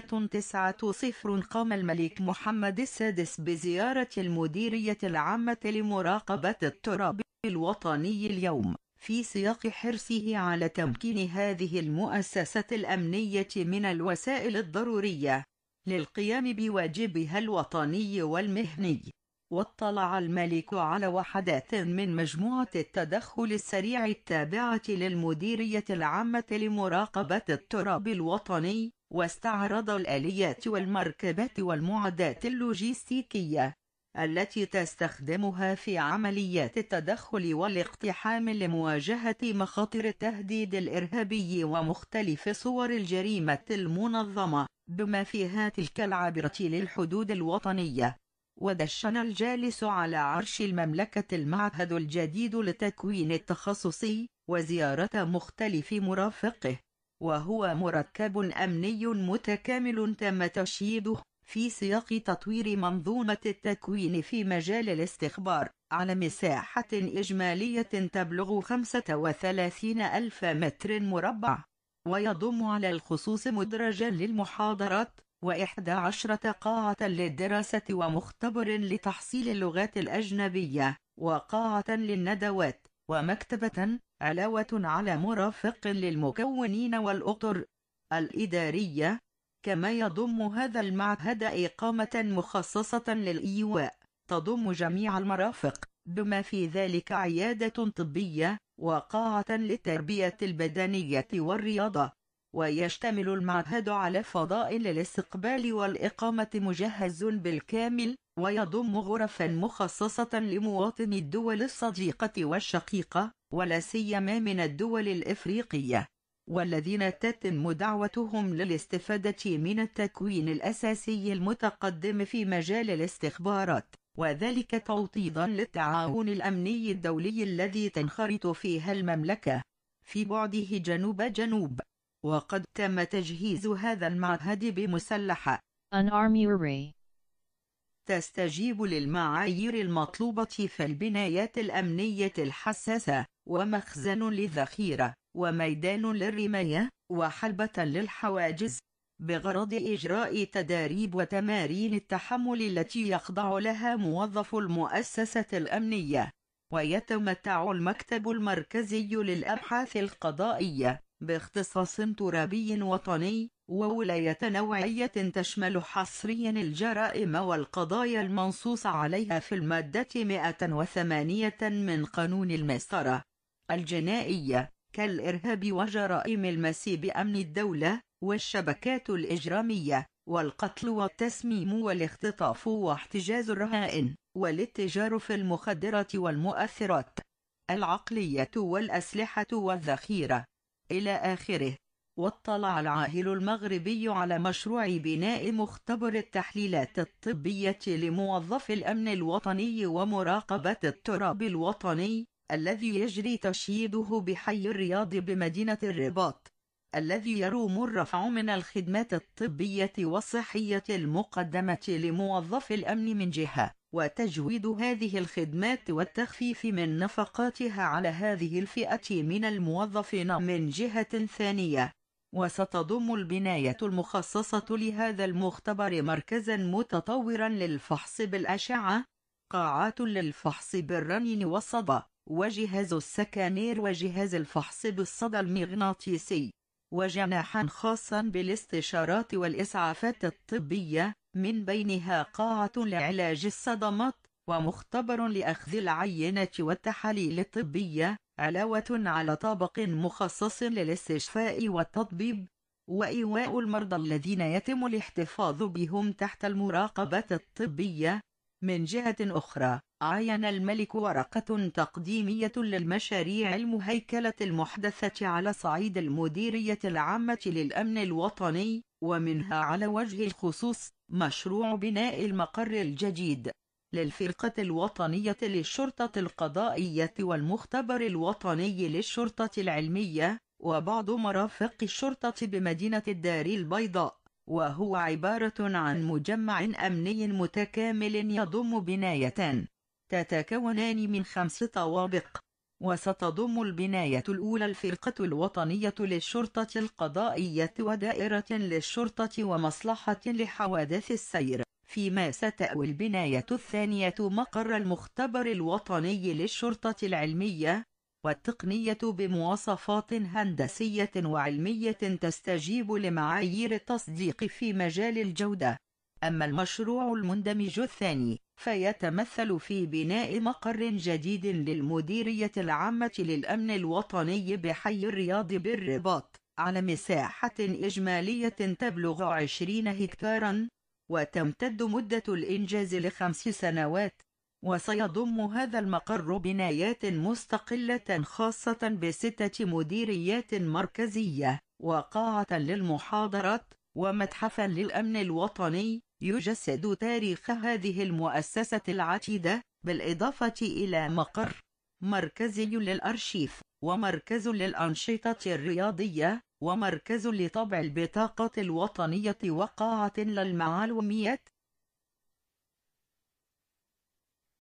تسعة صفر قام الملك محمد السادس بزيارة المديرية العامة لمراقبة التراب الوطني اليوم في سياق حرصه على تمكين هذه المؤسسة الأمنية من الوسائل الضرورية للقيام بواجبها الوطني والمهني واطلع الملك على وحدات من مجموعة التدخل السريع التابعة للمديرية العامة لمراقبة التراب الوطني واستعرض الآليات والمركبات والمعدات اللوجستيكية التي تستخدمها في عمليات التدخل والاقتحام لمواجهة مخاطر التهديد الإرهابي ومختلف صور الجريمة المنظمة بما فيها تلك العابرة للحدود الوطنية ودشن الجالس على عرش المملكة المعهد الجديد للتكوين التخصصي وزيارة مختلف مرافقه وهو مركب أمني متكامل تم تشييده في سياق تطوير منظومة التكوين في مجال الاستخبار على مساحة إجمالية تبلغ 35 ألف متر مربع ويضم على الخصوص مدرجا للمحاضرات و11 قاعة للدراسة ومختبر لتحصيل اللغات الأجنبية وقاعة للندوات ومكتبة علاوة على مرافق للمكونين والأطر الإدارية كما يضم هذا المعهد إقامة مخصصة للإيواء تضم جميع المرافق بما في ذلك عيادة طبية وقاعة للتربية البدنية والرياضة ويشتمل المعهد على فضاء للاستقبال والإقامة مجهز بالكامل ويضم غرفا مخصصة لمواطني الدول الصديقة والشقيقة ولا سيما من الدول الإفريقية والذين تتم دعوتهم للاستفادة من التكوين الأساسي المتقدم في مجال الاستخبارات وذلك توطيدا للتعاون الأمني الدولي الذي تنخرط فيها المملكة في بعده جنوب جنوب وقد تم تجهيز هذا المعهد بمسلحة An تستجيب للمعايير المطلوبة في البنايات الأمنية الحساسة ومخزن للذخيرة وميدان للرماية وحلبة للحواجز بغرض إجراء تداريب وتمارين التحمل التي يخضع لها موظف المؤسسة الأمنية ويتمتع المكتب المركزي للأبحاث القضائية باختصاص ترابي وطني وولاية نوعية تشمل حصريا الجرائم والقضايا المنصوص عليها في المادة 108 من قانون المسطرة الجنائية كالإرهاب وجرائم المسي بأمن الدولة والشبكات الإجرامية والقتل والتسميم والاختطاف واحتجاز الرهائن والاتجار في المخدرات والمؤثرات العقلية والأسلحة والذخيرة إلى آخره واطلع العاهل المغربي على مشروع بناء مختبر التحليلات الطبية لموظفي الأمن الوطني ومراقبة التراب الوطني الذي يجري تشييده بحي الرياض بمدينة الرباط الذي يروم الرفع من الخدمات الطبية والصحية المقدمة لموظفي الأمن من جهة وتجويد هذه الخدمات والتخفيف من نفقاتها على هذه الفئة من الموظفين من جهة ثانية وستضم البناية المخصصة لهذا المختبر مركزا متطورا للفحص بالأشعة قاعات للفحص بالرنين والصدى وجهاز السكانير وجهاز الفحص بالصدى المغناطيسي وجناحا خاصا بالاستشارات والإسعافات الطبية من بينها قاعة لعلاج الصدمات ومختبر لأخذ العينة والتحاليل الطبية علاوة على طابق مخصص للاستشفاء والتطبيب وإيواء المرضى الذين يتم الاحتفاظ بهم تحت المراقبة الطبية من جهة أخرى عين الملك ورقة تقديمية للمشاريع المهيكلة المحدثة على صعيد المديرية العامة للأمن الوطني ومنها على وجه الخصوص مشروع بناء المقر الجديد للفرقة الوطنية للشرطة القضائية والمختبر الوطني للشرطة العلمية وبعض مرافق الشرطة بمدينة الدار البيضاء وهو عبارة عن مجمع أمني متكامل يضم بنايتان تتكونان من خمس طوابق وستضم البناية الأولى الفرقة الوطنية للشرطة القضائية ودائرة للشرطة ومصلحة لحوادث السير فيما ستأوي البناية الثانية مقر المختبر الوطني للشرطة العلمية والتقنية بمواصفات هندسية وعلمية تستجيب لمعايير التصديق في مجال الجودة أما المشروع المندمج الثاني فيتمثل في بناء مقر جديد للمديرية العامة للأمن الوطني بحي الرياض بالرباط على مساحة إجمالية تبلغ 20 هكتاراً وتمتد مدة الإنجاز لخمس سنوات وسيضم هذا المقر بنايات مستقلة خاصة بستة مديريات مركزية وقاعة للمحاضرات ومتحفا للأمن الوطني يجسد تاريخ هذه المؤسسة العتيدة بالإضافة إلى مقر مركزي للأرشيف ومركز للأنشطة الرياضية ومركز لطبع البطاقة الوطنية وقاعة للمعلوميات